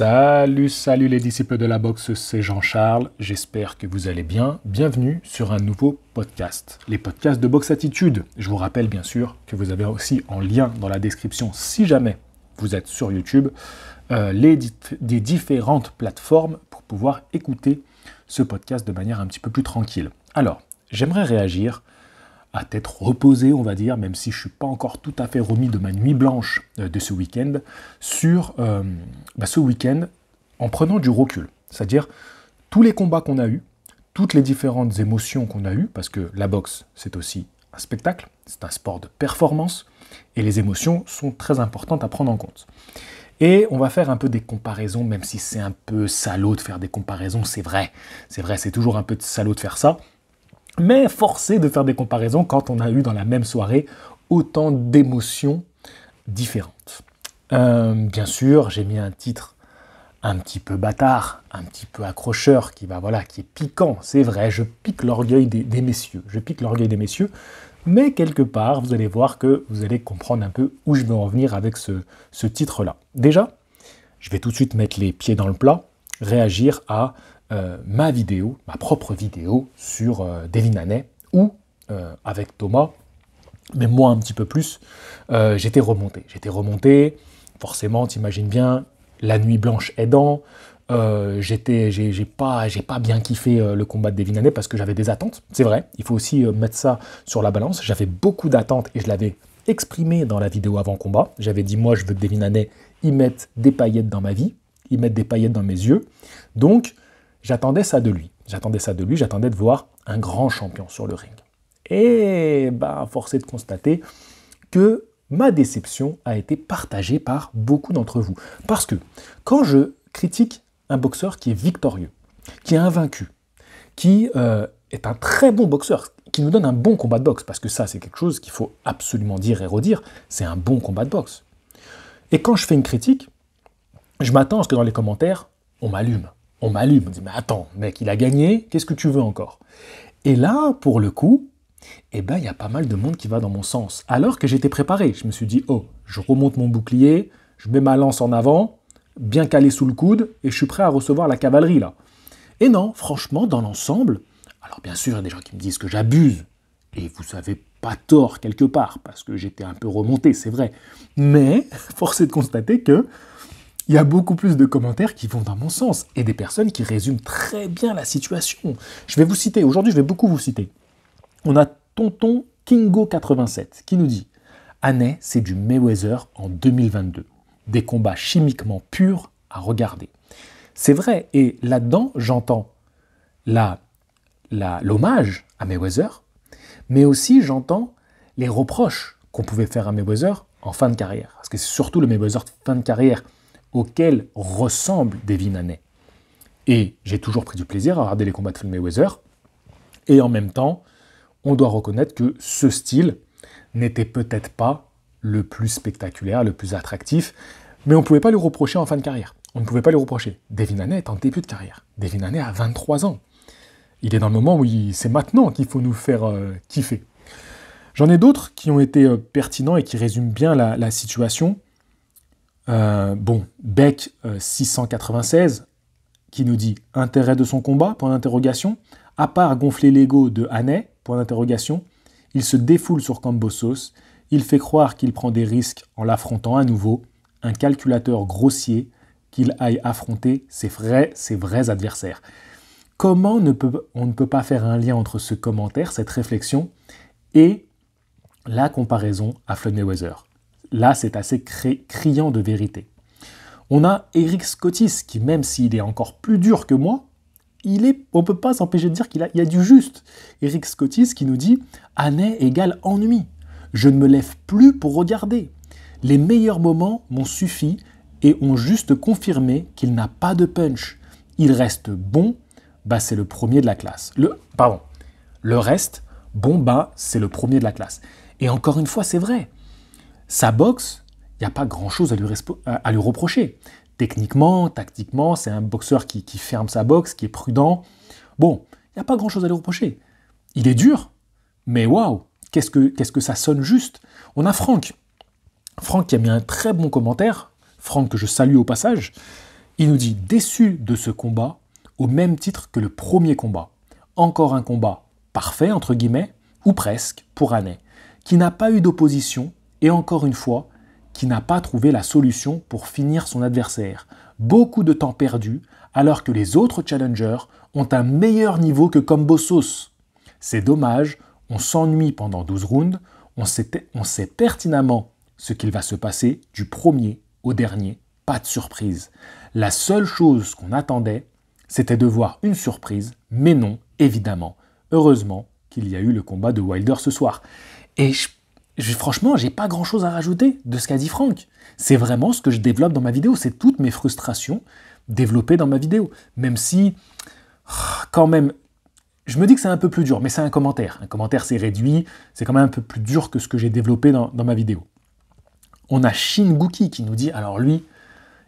Salut, salut les disciples de la boxe, c'est Jean-Charles, j'espère que vous allez bien. Bienvenue sur un nouveau podcast, les podcasts de Boxe Attitude. Je vous rappelle bien sûr que vous avez aussi en lien dans la description, si jamais vous êtes sur YouTube, euh, les des différentes plateformes pour pouvoir écouter ce podcast de manière un petit peu plus tranquille. Alors, j'aimerais réagir à tête reposée, on va dire, même si je ne suis pas encore tout à fait remis de ma nuit blanche euh, de ce week-end, sur euh, bah, ce week-end en prenant du recul. C'est-à-dire tous les combats qu'on a eus, toutes les différentes émotions qu'on a eues, parce que la boxe, c'est aussi un spectacle, c'est un sport de performance, et les émotions sont très importantes à prendre en compte. Et on va faire un peu des comparaisons, même si c'est un peu salaud de faire des comparaisons, c'est vrai, c'est vrai, c'est toujours un peu salaud de faire ça, mais forcé de faire des comparaisons quand on a eu dans la même soirée autant d'émotions différentes. Euh, bien sûr, j'ai mis un titre un petit peu bâtard, un petit peu accrocheur, qui va voilà, qui est piquant, c'est vrai, je pique l'orgueil des, messieurs, je pique l'orgueil des messieurs, mais quelque part, vous allez voir que vous allez comprendre un peu où je veux en venir avec ce titre-là. Déjà, je vais tout de suite mettre les pieds dans le plat, réagir à euh, ma vidéo, ma propre vidéo sur euh, ou où, euh, avec Thomas, mais moi un petit peu plus, euh, j'étais remonté. J'étais remonté, forcément, t'imagines bien, la nuit blanche aidant, j'étais, j'ai, pas, j'ai pas bien kiffé le combat de Devinanet parce que j'avais des attentes. C'est vrai, il faut aussi mettre ça sur la balance. J'avais beaucoup d'attentes et je l'avais exprimé dans la vidéo avant combat. J'avais dit moi, je veux que Devinanet y mette des paillettes dans ma vie, y mette des paillettes dans mes yeux. Donc, J'attendais ça de lui. J'attendais ça de lui, j'attendais de voir un grand champion sur le ring. Et bah, force est de constater que ma déception a été partagée par beaucoup d'entre vous. Parce que quand je critique un boxeur qui est victorieux, qui est invaincu, qui euh, est un très bon boxeur, qui nous donne un bon combat de boxe, parce que ça c'est quelque chose qu'il faut absolument dire et redire, c'est un bon combat de boxe. Et quand je fais une critique, je m'attends à ce que dans les commentaires, on m'allume on m'allume, on me dit mais attends, mec, il a gagné, qu'est-ce que tu veux encore Et là, pour le coup, eh ben, il y a pas mal de monde qui va dans mon sens. Alors que j'étais préparé, je me suis dit, oh, je remonte mon bouclier, je mets ma lance en avant, bien calé sous le coude, et je suis prêt à recevoir la cavalerie là. Et non, franchement, dans l'ensemble, alors bien sûr, il y a des gens qui me disent que j'abuse, et vous savez pas tort quelque part, parce que j'étais un peu remonté, c'est vrai. Mais force est de constater que il y a beaucoup plus de commentaires qui vont dans mon sens et des personnes qui résument très bien la situation. Je vais vous citer, aujourd'hui je vais beaucoup vous citer. On a Tonton Kingo87 qui nous dit Année, c'est du Mayweather en 2022. Des combats chimiquement purs à regarder. C'est vrai, et là-dedans, j'entends la, l'hommage à Mayweather, mais aussi j'entends les reproches qu'on pouvait faire à Mayweather en fin de carrière. Parce que c'est surtout le Mayweather fin de carrière auquel ressemble Devin Haney. Et j'ai toujours pris du plaisir à regarder les combats de Floyd Mayweather. Et en même temps, on doit reconnaître que ce style n'était peut-être pas le plus spectaculaire, le plus attractif, mais on ne pouvait pas lui reprocher en fin de carrière. On ne pouvait pas lui reprocher. Devin Haney est en début de carrière. Devin Haney a 23 ans. Il est dans le moment où c'est maintenant qu'il faut nous faire euh, kiffer. J'en ai d'autres qui ont été euh, pertinents et qui résument bien la situation. Euh, bon, Beck 696 euh, qui nous dit intérêt de son combat point d'interrogation. À part gonfler l'ego de Hannay point d'interrogation, il se défoule sur Cambosos. Il fait croire qu'il prend des risques en l'affrontant à nouveau. Un calculateur grossier qu'il aille affronter ses vrais, ses vrais adversaires. Comment on ne peut pas faire un lien entre ce commentaire, cette réflexion, et la comparaison à Flood Weather? là, c'est assez criant de vérité. On a Eric Scottis qui, même s'il est encore plus dur que moi, il est, on ne peut pas s'empêcher de dire qu'il a, y a du juste. Eric Scottis qui nous dit Année égale ennui. Je ne me lève plus pour regarder. Les meilleurs moments m'ont suffi et ont juste confirmé qu'il n'a pas de punch. Il reste bon, bah c'est le premier de la classe. Le, pardon, le reste, bon, bah, c'est le premier de la classe. Et encore une fois, c'est vrai. Sa boxe, il n'y a pas grand-chose euh, à, lui reprocher. Techniquement, tactiquement, c'est un boxeur qui, ferme sa boxe, qui est prudent. Bon, il n'y a pas grand-chose à lui reprocher. Il est dur, mais waouh, qu'est-ce que, que ça sonne juste. On a Franck. Franck qui a mis un très bon commentaire, Franck que je salue au passage. Il nous dit déçu de ce combat au même titre que le premier combat. Encore un combat parfait, entre guillemets, ou presque, pour Annay, qui n'a pas eu d'opposition et encore une fois, qui n'a pas trouvé la solution pour finir son adversaire. Beaucoup de temps perdu, alors que les autres challengers ont un meilleur niveau que Combo C'est dommage, on s'ennuie pendant 12 rounds, on sait, pertinemment ce qu'il va se passer du premier au dernier, pas de surprise. La seule chose qu'on attendait, c'était de voir une surprise, mais non, évidemment. Heureusement qu'il y a eu le combat de Wilder ce soir. Et je je, franchement, j'ai pas grand chose à rajouter de ce qu'a dit Franck. C'est vraiment ce que je développe dans ma vidéo. C'est toutes mes frustrations développées dans ma vidéo. Même si, quand même, je me dis que c'est un peu plus dur, mais c'est un commentaire. Un commentaire, c'est réduit. C'est quand même un peu plus dur que ce que j'ai développé dans, ma vidéo. On a Shin Shinguki qui nous dit alors lui,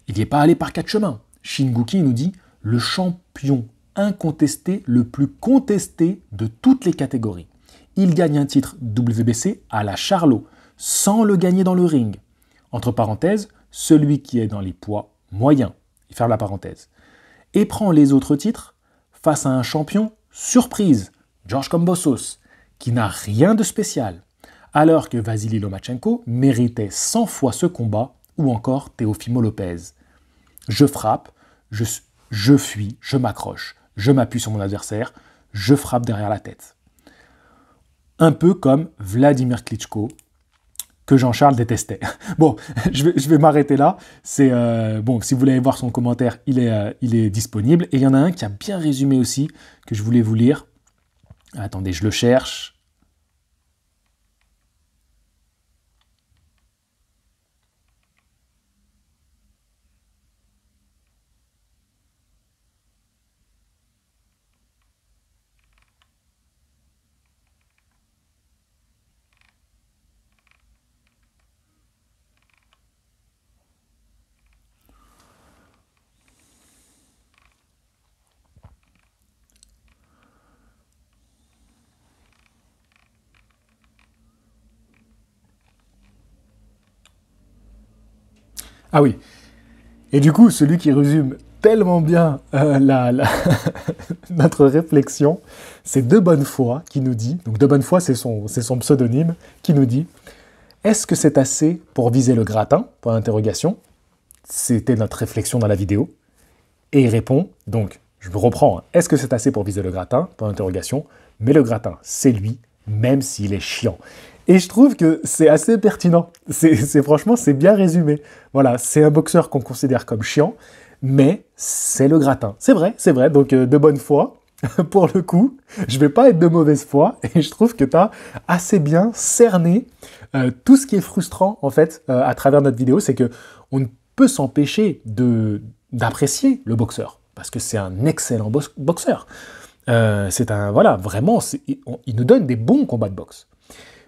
il n'y est pas allé par quatre chemins. Shin Shinguki nous dit le champion incontesté, le plus contesté de toutes les catégories il gagne un titre WBC à la Charlot, sans le gagner dans le ring. Entre parenthèses, celui qui est dans les poids moyens. Il ferme la parenthèse. Et prend les autres titres face à un champion surprise, George combosos qui n'a rien de spécial. Alors que Vasily Lomachenko méritait 100 fois ce combat, ou encore Teofimo Lopez. Je frappe, je, je fuis, je m'accroche, je m'appuie sur mon adversaire, je frappe derrière la tête un peu comme Vladimir Klitschko, que Jean-Charles détestait. Bon, je vais, m'arrêter là. C'est euh, bon, si vous voulez voir son commentaire, il est, euh, il est disponible. Et il y en a un qui a bien résumé aussi, que je voulais vous lire. Attendez, je le cherche. Ah oui. Et du coup, celui qui résume tellement bien euh, notre réflexion, c'est De Bonne Foi qui nous dit, donc De Bonne Foi c'est son, pseudonyme, qui nous dit Est-ce que c'est assez pour viser le gratin Point d'interrogation. C'était notre réflexion dans la vidéo. Et il répond donc, je vous reprends, hein, est-ce que c'est assez pour viser le gratin Point d'interrogation. Mais le gratin, c'est lui, même s'il est chiant. Et je trouve que c'est assez pertinent. C'est franchement, c'est bien résumé. Voilà, c'est un boxeur qu'on considère comme chiant, mais c'est le gratin. C'est vrai, c'est vrai. Donc euh, de bonne foi, pour le coup, je vais pas être de mauvaise foi et je trouve que tu as assez bien cerné euh, tout ce qui est frustrant en fait euh, à travers notre vidéo, c'est que on ne peut s'empêcher de d'apprécier le boxeur parce que c'est un excellent boxeur. c'est un voilà vraiment, il nous donne des bons combats de boxe.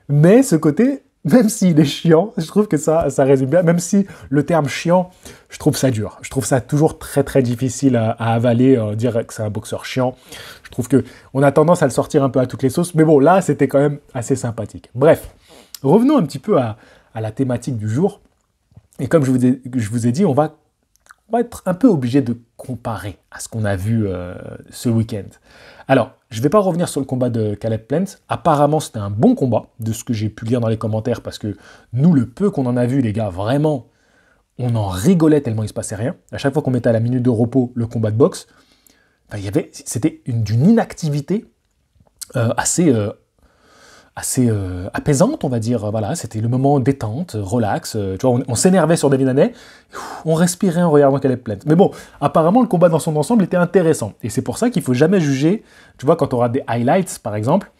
Mais ce côté, même s'il est chiant, je trouve que ça, ça résume bien. Même si le terme chiant, je trouve ça dur. Je trouve ça toujours très très difficile à, avaler, euh, dire que c'est un boxeur chiant. Je trouve que on a tendance à le sortir un peu à toutes les sauces. Mais bon, là, c'était quand même assez sympathique. Bref, revenons un petit peu à, la thématique du jour. Et comme je vous, ai, je vous ai dit, on va on va être un peu obligé de comparer à ce qu'on a vu euh, ce week-end. Alors, je ne vais pas revenir sur le combat de Caleb Plant. Apparemment, c'était un bon combat, de ce que j'ai pu lire dans les commentaires, parce que nous, le peu qu'on en a vu, les gars, vraiment, on en rigolait tellement il se passait rien. À chaque fois qu'on mettait à la minute de repos le combat de boxe, ben, c'était d'une inactivité euh, assez euh, assez euh, apaisante, on va dire. Voilà, c'était le moment détente, relax. Euh, tu vois, on, s'énervait sur David Hannay, on respirait en regardant qu'elle est pleine, Mais bon, apparemment, le combat dans son ensemble était intéressant. Et c'est pour ça qu'il faut jamais juger. Tu vois, quand on regarde des highlights, par exemple,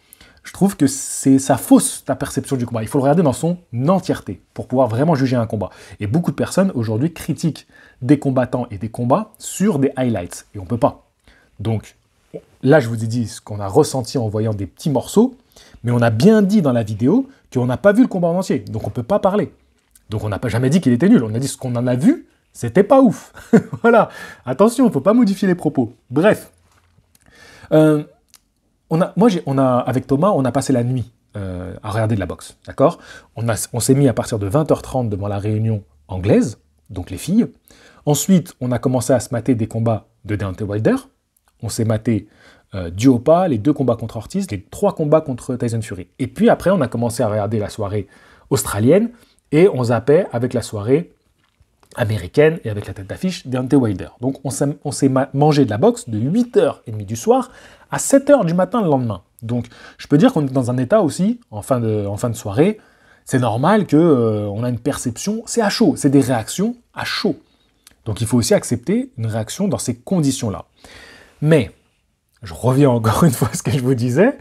je trouve que c'est ça fausse ta perception du combat. Il faut le regarder dans son entièreté pour pouvoir vraiment juger un combat. Et beaucoup de personnes aujourd'hui critiquent des combattants et des combats sur des highlights. Et on peut pas. Donc, Là, je vous ai dit ce qu'on a ressenti en voyant des petits morceaux, mais on a bien dit dans la vidéo qu'on n'a pas vu le combat en entier, donc on ne peut pas parler. Donc on n'a pas jamais dit qu'il était nul, on a dit ce qu'on en a vu, c'était pas ouf. voilà, attention, il faut pas modifier les propos. Bref. Euh, on a, moi, on a, avec Thomas, on a passé la nuit euh, à regarder de la boxe, d'accord On, on s'est mis à partir de 20h30 devant la réunion anglaise, donc les filles. Ensuite, on a commencé à se mater des combats de Dante Wilder, on s'est maté euh, les deux combats contre Ortiz, les trois combats contre Tyson Fury. Et puis après, on a commencé à regarder la soirée australienne et on zappait avec la soirée américaine et avec la tête d'affiche Deontay Wilder. Donc on s'est mangé de la boxe de 8h30 du soir à 7h du matin le lendemain. Donc je peux dire qu'on est dans un état aussi, en fin de, soirée, c'est normal qu'on euh, on a une perception, c'est à chaud, c'est des réactions à chaud. Donc il faut aussi accepter une réaction dans ces conditions-là. Mais, je reviens encore une fois à ce que je vous disais,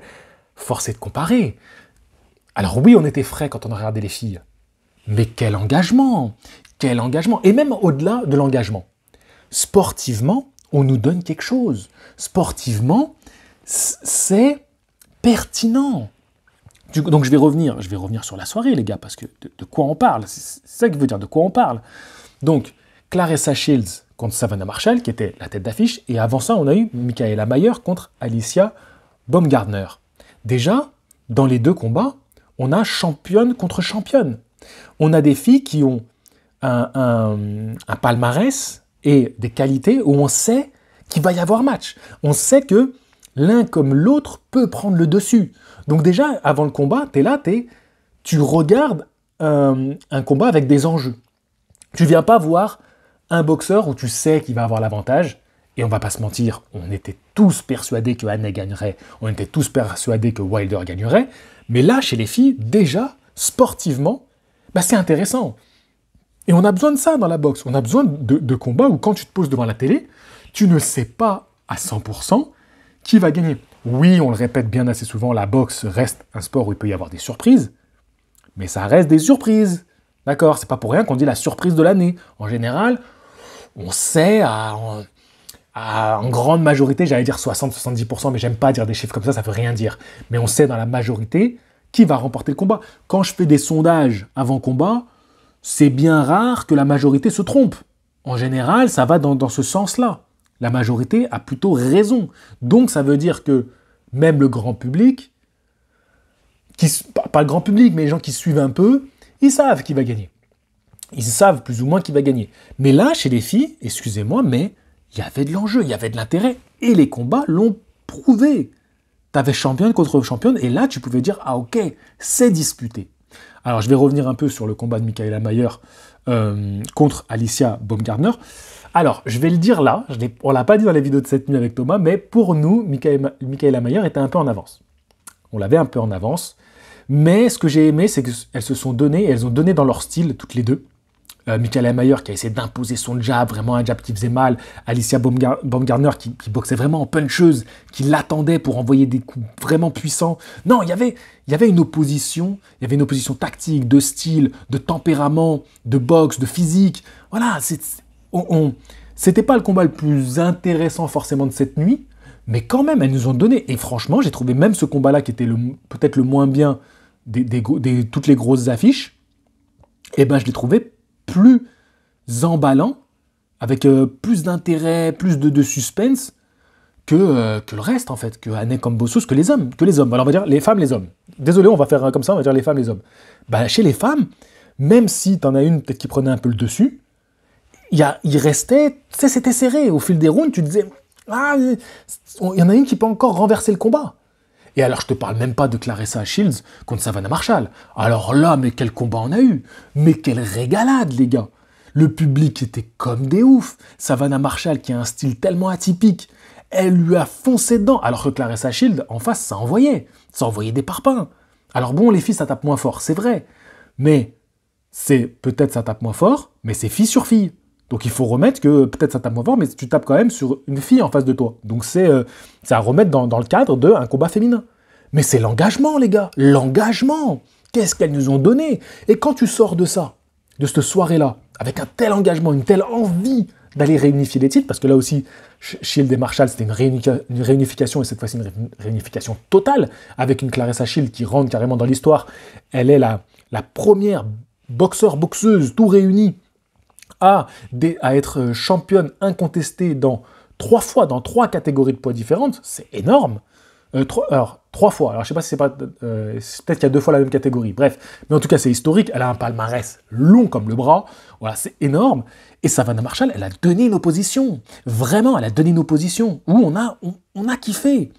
force est de comparer. Alors oui, on était frais quand on regardait les filles, mais quel engagement Quel engagement Et même au-delà de l'engagement. Sportivement, on nous donne quelque chose. Sportivement, c'est pertinent. Donc je vais revenir, je vais revenir sur la soirée, les gars, parce que de, de quoi on parle C'est ça qui veut dire de quoi on parle. Donc, Clarissa Shields, contre Savannah Marshall, qui était la tête d'affiche, et avant ça, on a eu Michaela Mayer contre Alicia Baumgartner. Déjà, dans les deux combats, on a championne contre championne. On a des filles qui ont un, palmarès et des qualités où on sait qu'il va y avoir match. On sait que l'un comme l'autre peut prendre le dessus. Donc déjà, avant le combat, tu es là, tu regardes euh, un combat avec des enjeux. Tu viens pas voir un boxeur où tu sais qu'il va avoir l'avantage, et on va pas se mentir, on était tous persuadés que Anne gagnerait, on était tous persuadés que Wilder gagnerait, mais là, chez les filles, déjà, sportivement, bah, c'est intéressant. Et on a besoin de ça dans la boxe, on a besoin de, de combats où quand tu te poses devant la télé, tu ne sais pas à 100% qui va gagner. Oui, on le répète bien assez souvent, la boxe reste un sport où il peut y avoir des surprises, mais ça reste des surprises. D'accord C'est pas pour rien qu'on dit la surprise de l'année. En général, on sait en grande majorité, j'allais dire 60-70%, mais j'aime pas dire des chiffres comme ça, ça veut rien dire. Mais on sait dans la majorité qui va remporter le combat. Quand je fais des sondages avant combat, c'est bien rare que la majorité se trompe. En général, ça va dans, dans ce sens-là. La majorité a plutôt raison. Donc ça veut dire que même le grand public, qui, pas le grand public, mais les gens qui suivent un peu, ils savent qui va gagner ils savent plus ou moins qui va gagner. Mais là, chez les filles, excusez-moi, mais il y avait de l'enjeu, il y avait de l'intérêt. Et les combats l'ont prouvé. Tu avais championne contre championne, et là, tu pouvais dire, ah ok, c'est disputé. Alors, je vais revenir un peu sur le combat de Michaela Mayer euh, contre Alicia Baumgartner. Alors, je vais le dire là, on ne l'a pas dit dans les vidéos de cette nuit avec Thomas, mais pour nous, Michaela, Michaela était un peu en avance. On l'avait un peu en avance. Mais ce que j'ai aimé, c'est qu'elles se sont données, elles ont donné dans leur style, toutes les deux. Euh, Michael Mayer qui a essayé d'imposer son jab, vraiment un jab qui faisait mal. Alicia Baumgartner qui, boxait vraiment en puncheuse, qui l'attendait pour envoyer des coups vraiment puissants. Non, il y avait, y avait une opposition, il y avait une opposition tactique, de style, de tempérament, de boxe, de physique. Voilà, c'était pas le combat le plus intéressant forcément de cette nuit, mais quand même, elles nous ont donné. Et franchement, j'ai trouvé même ce combat-là qui était peut-être le moins bien des, toutes les grosses affiches, et eh ben je l'ai trouvé plus emballant, avec euh, plus d'intérêt, plus de, suspense que, euh, que, le reste, en fait, que Anne comme que les hommes, que les hommes. Alors on va dire les femmes, les hommes. Désolé, on va faire euh, comme ça, on va dire les femmes, les hommes. Bah, chez les femmes, même si t'en as une peut-être qui prenait un peu le dessus, il, y a, il restait, c'était serré. Au fil des rounds, tu disais, ah, il y en a une qui peut encore renverser le combat. Et alors, je te parle même pas de Clarissa Shields contre Savannah Marshall. Alors là, mais quel combat on a eu Mais quelle régalade, les gars Le public était comme des oufs. Savannah Marshall, qui a un style tellement atypique, elle lui a foncé dedans. Alors que Clarissa Shields, en face, ça envoyait. Ça envoyait des parpaings. Alors bon, les filles, ça tape moins fort, c'est vrai. Mais c'est peut-être ça tape moins fort, mais c'est fille sur fille. Donc il faut remettre que peut-être ça tape moins fort, mais tu tapes quand même sur une fille en face de toi. Donc c'est euh, à remettre dans, le cadre d'un combat féminin. Mais c'est l'engagement, les gars, l'engagement. Qu'est-ce qu'elles nous ont donné Et quand tu sors de ça, de cette soirée-là, avec un tel engagement, une telle envie d'aller réunifier les titres, parce que là aussi, Shield et Marshall, c'était une, réunification, et cette fois-ci une réunification totale, avec une Clarissa Shield qui rentre carrément dans l'histoire. Elle est la, la première boxeur-boxeuse, tout réunie, à, être championne incontestée dans trois fois, dans trois catégories de poids différentes, c'est énorme. Euh, trois, alors, trois fois. Alors, je sais pas si c'est pas. Euh, peut-être qu'il y a deux fois la même catégorie. Bref. Mais en tout cas, c'est historique. Elle a un palmarès long comme le bras. Voilà, c'est énorme. Et Savannah Marshall, elle a donné une opposition. Vraiment, elle a donné une opposition. Où on a, on, a kiffé.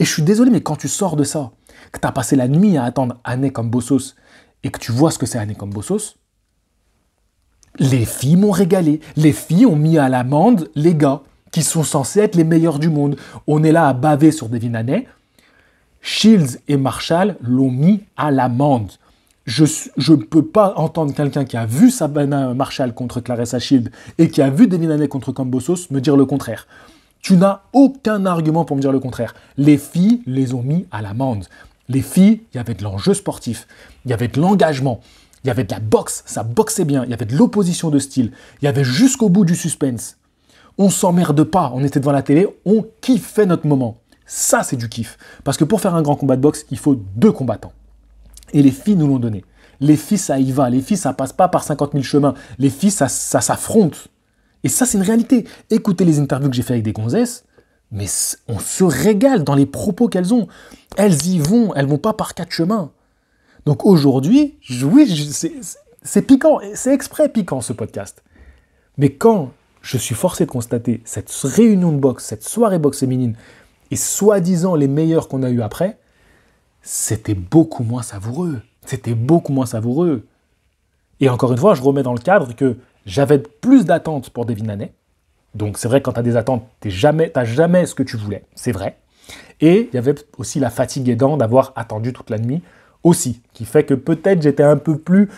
Et je suis désolé, mais quand tu sors de ça, que tu as passé la nuit à attendre Année comme Bossos, et que tu vois ce que c'est Année comme Bossos, les filles m'ont régalé. Les filles ont mis à l'amende les gars, qui sont censés être les meilleurs du monde. On est là à baver sur Devin Haney. Shields et Marshall l'ont mis à l'amende. Je ne peux pas entendre quelqu'un qui a vu Sabana Marshall contre Clarissa Shield et qui a vu Devin Haney contre Cambosos me dire le contraire. Tu n'as aucun argument pour me dire le contraire. Les filles les ont mis à l'amende. Les filles, il y avait de l'enjeu sportif, il y avait de l'engagement, il y avait de la boxe, ça boxait bien, il y avait de l'opposition de style, il y avait jusqu'au bout du suspense. On s'emmerde pas, on était devant la télé, on kiffait notre moment. Ça, c'est du kiff. Parce que pour faire un grand combat de boxe, il faut deux combattants. Et les filles nous l'ont donné. Les filles, ça y va. Les filles, ça passe pas par 50 000 chemins. Les filles, ça, ça s'affronte. Et ça, c'est une réalité. Écoutez les interviews que j'ai fait avec des gonzesses, mais on se régale dans les propos qu'elles ont. Elles y vont, elles vont pas par quatre chemins. Donc aujourd'hui, oui, c'est piquant, c'est exprès piquant ce podcast. Mais quand je suis forcé de constater cette réunion de boxe, cette soirée boxe féminine, et soi-disant les meilleurs qu'on a eu après, c'était beaucoup moins savoureux. C'était beaucoup moins savoureux. Et encore une fois, je remets dans le cadre que j'avais plus d'attentes pour Devin Haney. Donc c'est vrai, quand tu as des attentes, tu n'as jamais, jamais ce que tu voulais. C'est vrai. Et il y avait aussi la fatigue aidant d'avoir attendu toute la nuit aussi, qui fait que peut-être j'étais un peu plus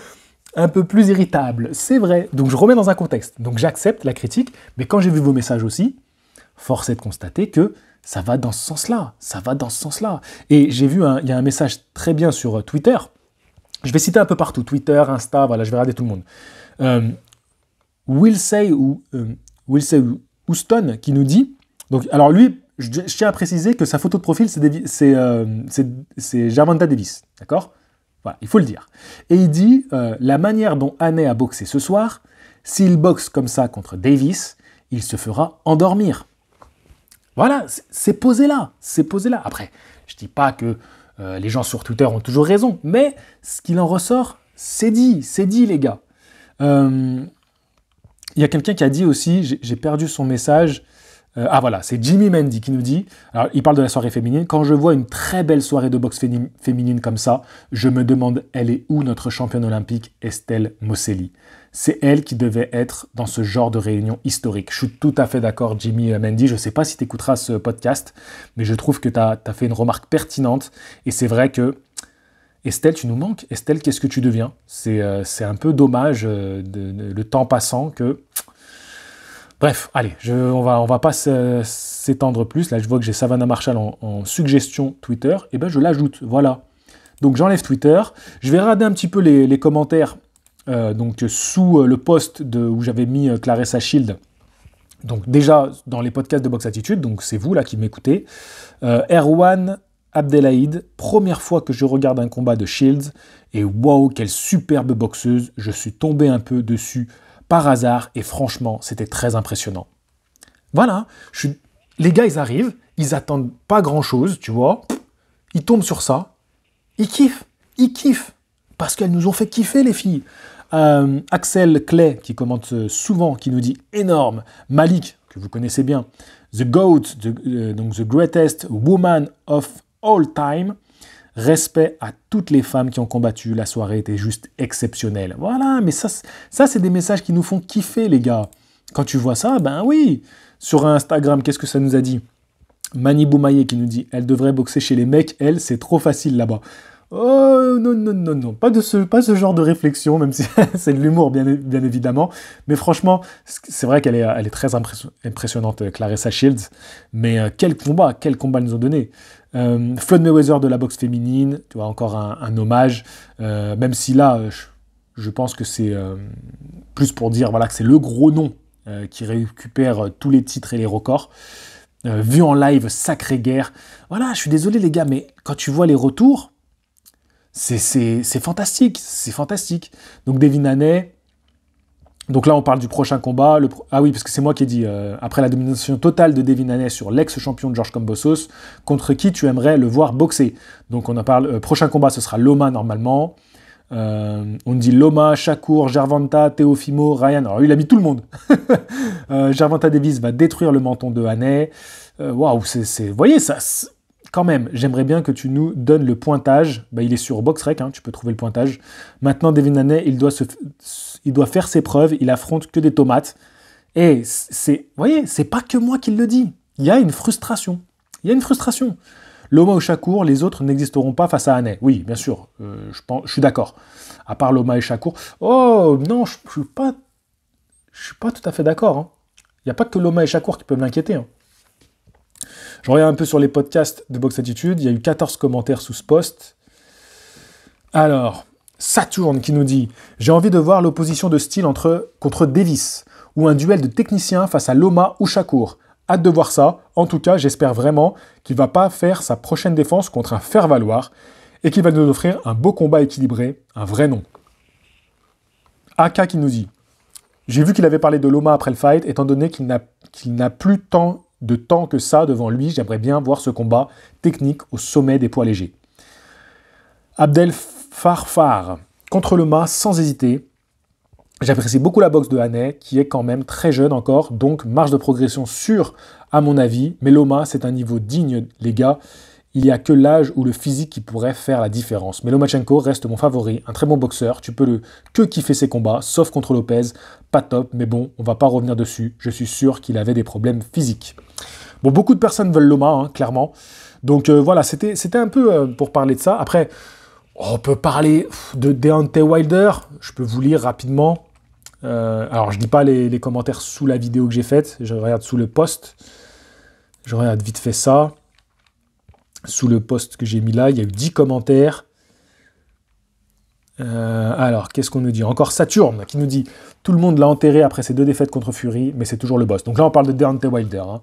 un peu plus irritable. C'est vrai. Donc je remets dans un contexte. Donc j'accepte la critique, mais quand j'ai vu vos messages aussi, force est de constater que ça va dans ce sens-là. Ça va dans ce sens-là. Et j'ai vu, il y a un message très bien sur euh, Twitter. Je vais citer un peu partout, Twitter, Insta, voilà, je vais regarder tout le monde. Euh, Will Say ou euh, Will Say Houston qui nous dit. Donc, alors lui, je, tiens à préciser que sa photo de profil, c'est euh, Davis. D'accord Voilà, il faut le dire. Et il dit euh, la manière dont année a boxé ce soir, s'il boxe comme ça contre Davis, il se fera endormir. Voilà, c'est posé là. C'est posé là. Après, je dis pas que euh, les gens sur Twitter ont toujours raison, mais ce qu'il en ressort, c'est dit, c'est dit, les gars. Euh, il y a quelqu'un qui a dit aussi, j'ai perdu son message, euh, ah voilà, c'est Jimmy Mendy qui nous dit, alors il parle de la soirée féminine, quand je vois une très belle soirée de boxe féminine comme ça, je me demande, elle est où notre championne olympique Estelle Mosselli C'est elle qui devait être dans ce genre de réunion historique. Je suis tout à fait d'accord Jimmy euh, Mendy, je ne sais pas si tu écouteras ce podcast, mais je trouve que tu as, fait une remarque pertinente, et c'est vrai que Estelle, tu nous manques. Estelle, qu'est-ce que tu deviens C'est euh, un peu dommage, le temps passant, que Bref, allez, on va, on va pas s'étendre plus. Là, je vois que j'ai Savannah Marshall en, suggestion Twitter. Et eh bien je l'ajoute. Voilà. Donc, j'enlève Twitter. Je vais rader un petit peu les, commentaires. Euh, donc, sous euh, le post de, où j'avais mis euh, Clarissa Shield. Donc, déjà dans les podcasts de Box Attitude. Donc, c'est vous là qui m'écoutez. Erwan Abdelhaïd, première fois que je regarde un combat de Shields. Et waouh, quelle superbe boxeuse. Je suis tombé un peu dessus par hasard et franchement, c'était très impressionnant. Voilà, les gars, ils arrivent, ils attendent pas grand-chose, tu vois. Ils tombent sur ça, ils kiffent, ils kiffent, parce qu'elles nous ont fait kiffer, les filles. Euh, Axel Clay, qui commente euh, souvent, qui nous dit énorme. Malik, que vous connaissez bien. The GOAT, euh, donc The Greatest Woman of All Time. Respect à toutes les femmes qui ont combattu. La soirée était juste exceptionnelle. Voilà, mais ça, ça c'est des messages qui nous font kiffer, les gars. Quand tu vois ça, ben oui. Sur Instagram, qu'est-ce que ça nous a dit Mani Boumaye qui nous dit Elle devrait boxer chez les mecs, elle, c'est trop facile là-bas. Oh non, non, non, non, pas, de ce, pas ce genre de réflexion, même si c'est de l'humour, bien, bien évidemment. Mais franchement, c'est vrai qu'elle est, elle est très impressionnante, euh, Clarissa Shields. Mais euh, quel combat, quel combat nous ont donné. Euh, Flood Mayweather de la boxe féminine, tu vois, encore un, hommage, euh, même si là, euh, je, pense que c'est euh, plus pour dire voilà, que c'est le gros nom qui récupère tous les titres et les records. vu en live, sacré guerre. Voilà, je suis désolé les gars, mais quand tu vois les retours, c'est fantastique, c'est fantastique. Donc Devin Haney, donc là, on parle du prochain combat. Ah oui, parce que c'est moi qui ai dit, euh, après la domination totale de Devin Haney sur l'ex-champion de George Combossos, contre qui tu aimerais le voir boxer Donc on en parle, euh, prochain combat, ce sera Loma normalement. Euh, on dit Loma, Shakur, Gervanta, Teofimo, Ryan. Alors il a mis tout le monde. Gervanta Davis va détruire le menton de Haney. Waouh, c'est... Vous voyez, ça... Quand même, j'aimerais bien que tu nous donnes le pointage. Bah, il est sur BoxRec, hein, tu peux trouver le pointage. Maintenant, Devin Haney, il doit se il doit faire ses preuves, il affronte que des tomates. Et c'est, vous voyez, c'est pas que moi qui le dis. Il y a une frustration. Il y a une frustration. Loma Chakour, les autres n'existeront pas face à Anne. Oui, bien sûr, euh, je, pense, je suis d'accord. À part Loma et Chakour. Oh non, je ne suis, pas, je suis pas tout à fait d'accord. Hein. Il n'y a pas que Loma et Chakour qui peuvent m'inquiéter. J'en hein. Je regarde un peu sur les podcasts de Box Attitude. Il y a eu 14 commentaires sous ce post. Alors, Saturne qui nous dit J'ai envie de voir l'opposition de style entre, contre Davis, ou un duel de technicien face à Loma ou Shakur. Hâte de voir ça. En tout cas, j'espère vraiment qu'il va pas faire sa prochaine défense contre un faire-valoir et qu'il va nous offrir un beau combat équilibré, un vrai nom. Aka qui nous dit J'ai vu qu'il avait parlé de Loma après le fight, étant donné qu'il n'a plus tant de temps que ça devant lui, j'aimerais bien voir ce combat technique au sommet des poids légers. Abdel Farfar. Contre Loma, sans hésiter. J'apprécie beaucoup la boxe de Hanet qui est quand même très jeune encore, donc marge de progression sûre, à mon avis. Mais Loma, c'est un niveau digne, les gars. Il n'y a que l'âge ou le physique qui pourrait faire la différence. Mais Lomachenko reste mon favori, un très bon boxeur. Tu peux le que kiffer ses combats, sauf contre Lopez. Pas top, mais bon, on va pas revenir dessus. Je suis sûr qu'il avait des problèmes physiques. Bon, beaucoup de personnes veulent Loma, hein, clairement. Donc euh, voilà, c'était un peu euh, pour parler de ça. Après, on peut parler de Deontay Wilder. Je peux vous lire rapidement. Euh, alors, je ne dis pas les, commentaires sous la vidéo que j'ai faite. Je regarde sous le post. Je regarde vite fait ça. Sous le post que j'ai mis là, il y a eu 10 commentaires. Euh, alors, qu'est-ce qu'on nous dit Encore Saturne qui nous dit Tout le monde l'a enterré après ses deux défaites contre Fury, mais c'est toujours le boss. Donc là, on parle de Deontay Wilder. Hein.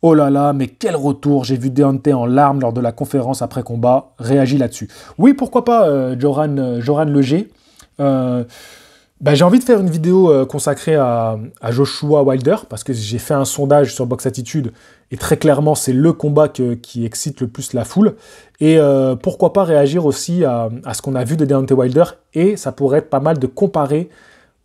Oh là là, mais quel retour J'ai vu Deontay en larmes lors de la conférence après combat. Réagis là-dessus. Oui, pourquoi pas, euh, Joran, euh, Joran, Leger. Euh, bah, j'ai envie de faire une vidéo consacrée à, Joshua Wilder parce que j'ai fait un sondage sur Box Attitude et très clairement c'est le combat qui excite le plus la foule. Et pourquoi pas réagir aussi à, ce qu'on a vu de Deontay Wilder et ça pourrait être pas mal de comparer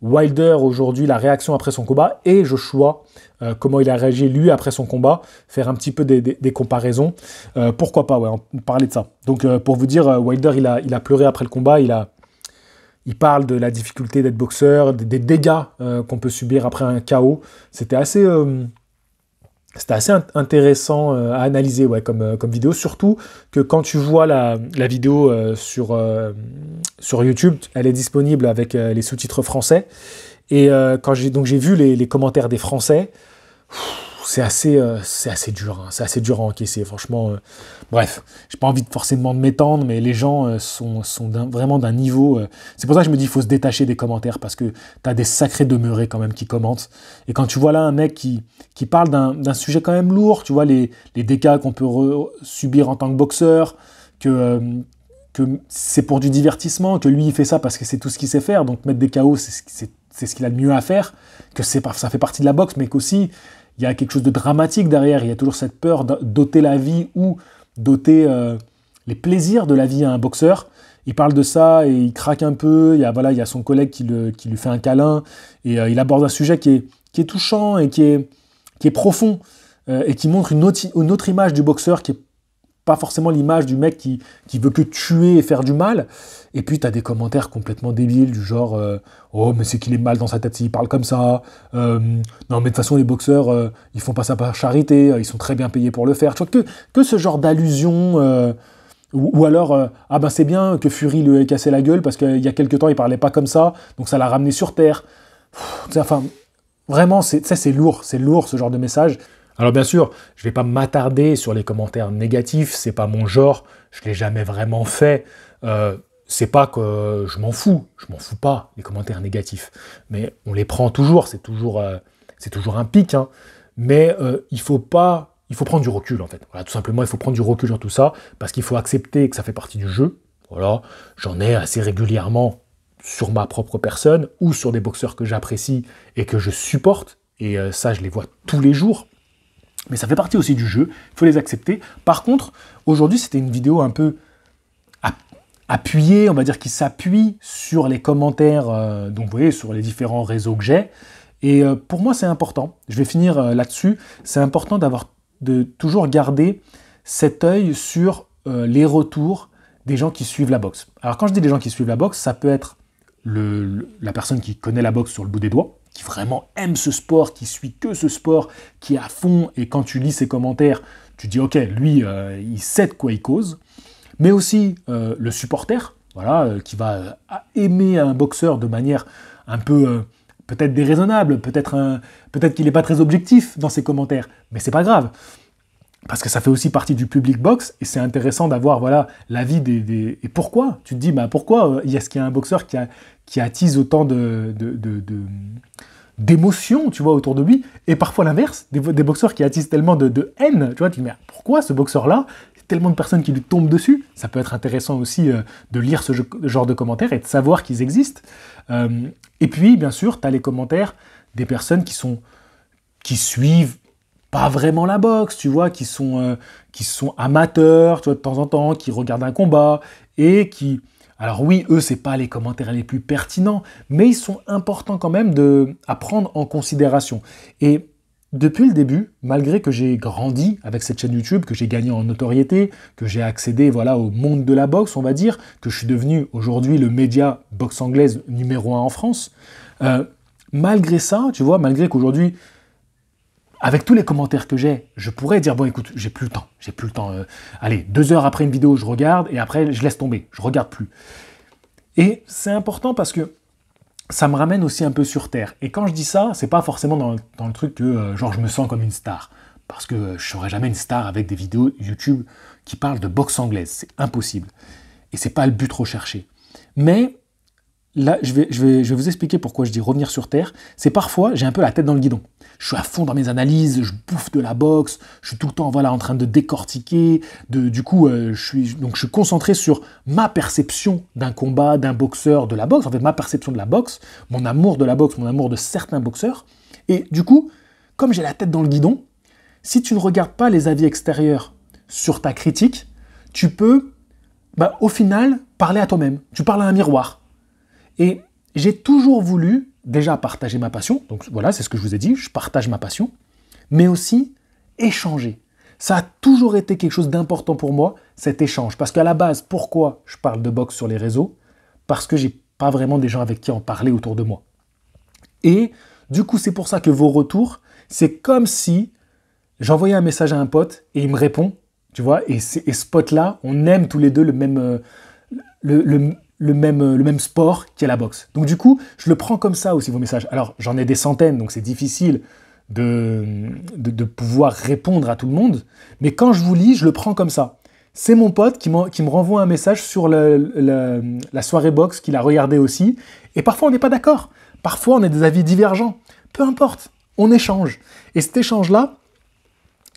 Wilder aujourd'hui, la réaction après son combat, et je euh, comment il a réagi lui après son combat, faire un petit peu des, des, comparaisons. Euh, pourquoi pas, ouais, on parlait de ça. Donc euh, pour vous dire, euh, Wilder, il a, il a pleuré après le combat, il, a, il parle de la difficulté d'être boxeur, des, des dégâts qu'on peut subir après un chaos C'était assez c'était assez intéressant euh, à analyser ouais, comme, euh, comme vidéo, surtout que quand tu vois la, la vidéo euh, sur, sur YouTube, elle est disponible avec les sous-titres français. Et quand j'ai donc j'ai vu les, commentaires des Français, c'est assez, euh, c'est assez dur, hein. c'est assez dur à encaisser, franchement. Euh. bref, j'ai pas envie de forcément de m'étendre, mais les gens euh, sont, vraiment d'un niveau. c'est pour ça que je me dis, qu'il faut se détacher des commentaires parce que t'as des sacrés demeurés quand même qui commentent. Et quand tu vois là un mec qui, parle d'un sujet quand même lourd, tu vois les, les dégâts qu'on peut subir en tant que boxeur, que que c'est pour du divertissement, que lui il fait ça parce que c'est tout ce qu'il sait faire, donc mettre des chaos c'est ce qu'il a de mieux à faire, que c'est ça fait partie de la boxe, mais qu'aussi il y a quelque chose de dramatique derrière. Il y a toujours cette peur d'ôter la vie ou d'ôter euh, les plaisirs de la vie à un boxeur. Il parle de ça et il craque un peu. Il y a, voilà, il son collègue qui, lui fait un câlin. Et euh, il aborde un sujet qui est, qui est touchant et qui est, qui est profond euh, et qui montre une autre, une autre, image du boxeur qui est pas forcément l'image du mec qui, veut que tuer et faire du mal. Et puis, tu as des commentaires complètement débiles, du genre euh, Oh, mais c'est qu'il est mal dans sa tête s'il parle comme ça. Euh, non, mais de toute façon, les boxeurs, euh, ils font pas ça par charité, ils sont très bien payés pour le faire. Tu vois, que, que ce genre d'allusion. Ou, alors, ah ben c'est bien que Fury lui ait cassé la gueule parce qu'il y a quelques temps, il parlait pas comme ça, donc ça l'a ramené sur Terre. enfin, vraiment, ça c'est lourd, c'est lourd ce genre de message. Alors bien sûr, je ne vais pas m'attarder sur les commentaires négatifs, c'est pas mon genre, je ne l'ai jamais vraiment fait. Euh, c'est pas que je m'en fous, je m'en fous pas, les commentaires négatifs. Mais on les prend toujours, c'est toujours, euh, toujours un pic. Hein. Mais euh, il faut pas, il faut prendre du recul en fait. tout simplement, il faut prendre du recul dans tout ça, parce qu'il faut accepter que ça fait partie du jeu. Voilà, j'en ai assez régulièrement sur ma propre personne ou sur des boxeurs que j'apprécie et que je supporte. Et ça, je les vois tous les jours. Mais ça fait partie aussi du jeu, il faut les accepter. Par contre, aujourd'hui, c'était une vidéo un peu appuyée, on va dire qui s'appuie sur les commentaires, euh, donc vous voyez, sur les différents réseaux que j'ai. Et euh, pour moi, c'est important, je vais finir euh, là-dessus, c'est important d'avoir de toujours garder cet œil sur les retours des gens qui suivent la boxe. Alors quand je dis les gens qui suivent la boxe, ça peut être la personne qui connaît la boxe sur le bout des doigts, qui vraiment aime ce sport, qui suit que ce sport, qui est à fond, et quand tu lis ses commentaires, tu dis ok, lui, euh, il sait de quoi il cause, mais aussi euh, le supporter, voilà, euh, qui va aimer un boxeur de manière un peu peut-être déraisonnable, peut-être qu'il n'est pas très objectif dans ses commentaires, mais c'est pas grave parce que ça fait aussi partie du public box et c'est intéressant d'avoir voilà l'avis des, des, et pourquoi tu te dis bah pourquoi euh, il y a ce qu'il y a un boxeur qui, attise autant de, d'émotions tu vois autour de lui et parfois l'inverse des, boxeurs qui attisent tellement de, de, haine tu vois tu dis mais pourquoi ce boxeur là tellement de personnes qui lui tombent dessus ça peut être intéressant aussi euh, de lire ce genre de commentaires et de savoir qu'ils existent euh, et puis bien sûr tu as les commentaires des personnes qui sont qui suivent pas vraiment la boxe, tu vois, qui sont, euh, qui sont amateurs, tu vois, de temps en temps, qui regardent un combat et qui. Alors oui, eux, c'est pas les commentaires les plus pertinents, mais ils sont importants quand même de, à prendre en considération. Et depuis le début, malgré que j'ai grandi avec cette chaîne YouTube, que j'ai gagné en notoriété, que j'ai accédé voilà, au monde de la boxe, on va dire, que je suis devenu aujourd'hui le média boxe anglaise numéro un en France, euh, malgré ça, tu vois, malgré qu'aujourd'hui avec tous les commentaires que j'ai, je pourrais dire bon écoute, j'ai plus le temps, j'ai plus le temps. Euh, allez, deux heures après une vidéo, je regarde et après je laisse tomber, je regarde plus. Et c'est important parce que ça me ramène aussi un peu sur terre. Et quand je dis ça, c'est pas forcément dans, le truc que euh, genre je me sens comme une star, parce que euh, je serai jamais une star avec des vidéos YouTube qui parlent de boxe anglaise, c'est impossible. Et c'est pas le but recherché. Mais là, je vais, vous expliquer pourquoi je dis revenir sur Terre. C'est parfois, j'ai un peu la tête dans le guidon. Je suis à fond dans mes analyses, je bouffe de la boxe, je suis tout le temps voilà, en train de décortiquer. du coup, euh, je, suis, donc, je suis concentré sur ma perception d'un combat, d'un boxeur, de la boxe. En fait, ma perception de la boxe, mon amour de la boxe, mon amour de certains boxeurs. Et du coup, comme j'ai la tête dans le guidon, si tu ne regardes pas les avis extérieurs sur ta critique, tu peux, bah, au final, parler à toi-même. Tu parles à un miroir. Et j'ai toujours voulu déjà partager ma passion, donc voilà, c'est ce que je vous ai dit, je partage ma passion, mais aussi échanger. Ça a toujours été quelque chose d'important pour moi, cet échange. Parce qu'à la base, pourquoi je parle de boxe sur les réseaux Parce que j'ai pas vraiment des gens avec qui en parler autour de moi. Et du coup, c'est pour ça que vos retours, c'est comme si j'envoyais un message à un pote et il me répond, tu vois, et, ce pote-là, on aime tous les deux le même, euh, le même, euh, le même sport qui est la boxe. Donc du coup, je le prends comme ça aussi, vos messages. Alors, j'en ai des centaines, donc c'est difficile de, pouvoir répondre à tout le monde. Mais quand je vous lis, je le prends comme ça. C'est mon pote qui, me renvoie un message sur la soirée boxe qu'il a regardé aussi. Et parfois, on n'est pas d'accord. Parfois, on a des avis divergents. Peu importe, on échange. Et cet échange-là,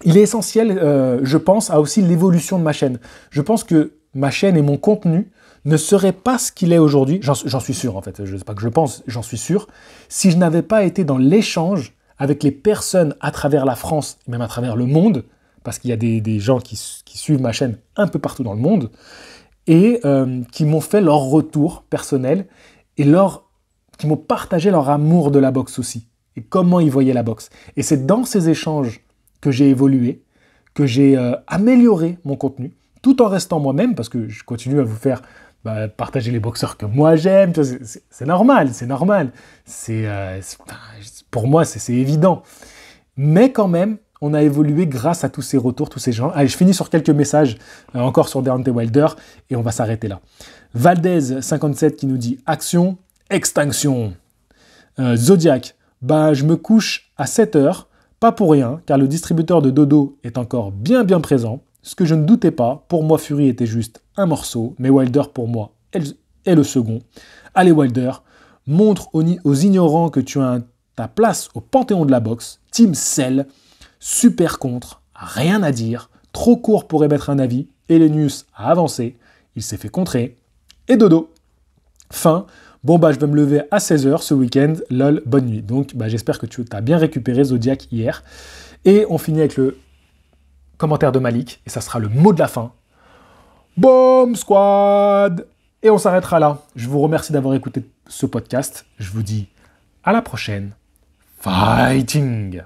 il est essentiel, euh, je pense, à aussi l'évolution de ma chaîne. Je pense que ma chaîne et mon contenu ne serait pas ce qu'il est aujourd'hui, j'en suis sûr en fait, je sais pas que je pense, j'en suis sûr, si je n'avais pas été dans l'échange avec les personnes à travers la France, même à travers le monde, parce qu'il y a des, gens qui, suivent ma chaîne un peu partout dans le monde, et euh, qui m'ont fait leur retour personnel, et qui m'ont partagé leur amour de la boxe aussi, et comment ils voyaient la boxe. Et c'est dans ces échanges que j'ai évolué, que j'ai euh, amélioré mon contenu, tout en restant moi-même, parce que je continue à vous faire bah, partager les boxeurs que moi j'aime. C'est normal, c'est normal. Euh, pour moi, c'est évident. Mais quand même, on a évolué grâce à tous ces retours, tous ces gens. Allez, je finis sur quelques messages euh, encore sur Deontay Wilder et on va s'arrêter là. Valdez 57 qui nous dit action, extinction. Euh, Zodiac, bah je me couche à 7 h pas pour rien, car le distributeur de dodo est encore bien bien présent. Ce que je ne doutais pas, pour moi Fury était juste un morceau, mais Wilder pour moi est le second. Allez Wilder, montre aux, ignorants que tu as ta place au panthéon de la boxe. Team Cell, super contre, rien à dire, trop court pour émettre un avis. Elenius a avancé, il s'est fait contrer. Et dodo. Fin. Bon bah je vais me lever à 16h ce week-end, lol, bonne nuit. Donc bah, j'espère que tu as bien récupéré Zodiac hier. Et on finit avec le commentaire de Malik, et ça sera le mot de la fin. Boom Squad Et on s'arrêtera là. Je vous remercie d'avoir écouté ce podcast. Je vous dis à la prochaine. Fighting